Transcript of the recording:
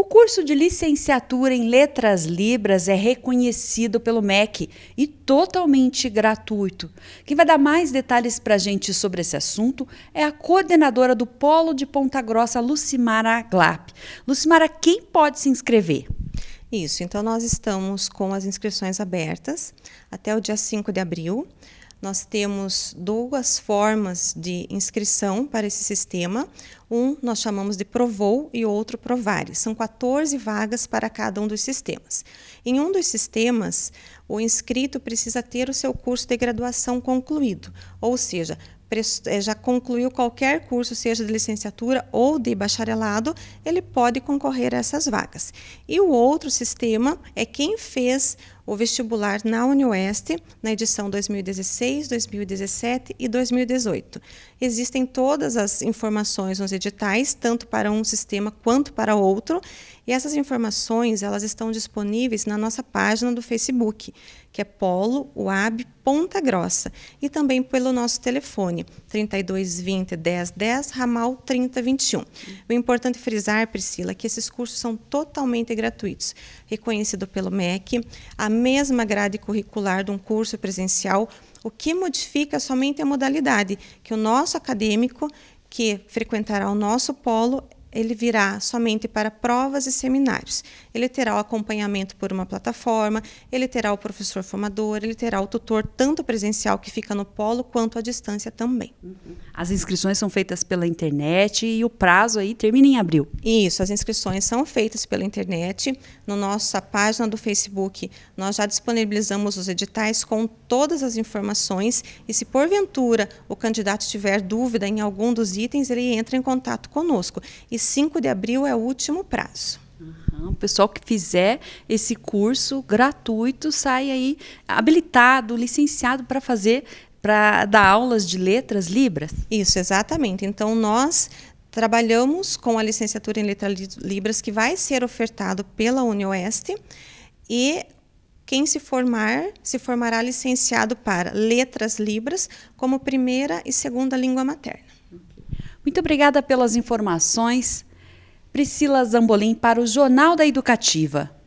O curso de licenciatura em Letras Libras é reconhecido pelo MEC e totalmente gratuito. Quem vai dar mais detalhes para a gente sobre esse assunto é a coordenadora do Polo de Ponta Grossa, Lucimara Glap. Lucimara, quem pode se inscrever? Isso, então nós estamos com as inscrições abertas até o dia 5 de abril. Nós temos duas formas de inscrição para esse sistema. Um nós chamamos de Provou e outro Provare. São 14 vagas para cada um dos sistemas. Em um dos sistemas, o inscrito precisa ter o seu curso de graduação concluído, ou seja, eh, já concluiu qualquer curso, seja de licenciatura ou de bacharelado, ele pode concorrer a essas vagas. E o outro sistema é quem fez o vestibular na Unioeste na edição 2016, 2017 e 2018. Existem todas as informações nos editais, tanto para um sistema quanto para outro, e essas informações elas estão disponíveis na nossa página do Facebook, que é Polo UAB Ponta Grossa, e também pelo nosso telefone 3220 1010 ramal 3021. O importante frisar, Priscila, que esses cursos são totalmente gratuitos, reconhecido pelo MEC, a mesma grade curricular de um curso presencial. O que modifica somente a modalidade, que o nosso acadêmico que frequentará o nosso polo ele virá somente para provas e seminários. Ele terá o acompanhamento por uma plataforma, ele terá o professor formador, ele terá o tutor, tanto presencial que fica no polo, quanto à distância também. Uhum. As inscrições são feitas pela internet e o prazo aí termina em abril. Isso, as inscrições são feitas pela internet. Na no nossa página do Facebook, nós já disponibilizamos os editais com todas as informações e se porventura o candidato tiver dúvida em algum dos itens, ele entra em contato conosco. E 5 de abril é o último prazo. Uhum. O pessoal que fizer esse curso gratuito sai aí habilitado, licenciado para fazer, para dar aulas de letras libras? Isso, exatamente. Então, nós trabalhamos com a licenciatura em letras libras que vai ser ofertado pela UniOeste e quem se formar, se formará licenciado para letras libras como primeira e segunda língua materna. Muito obrigada pelas informações. Priscila Zambolim para o Jornal da Educativa.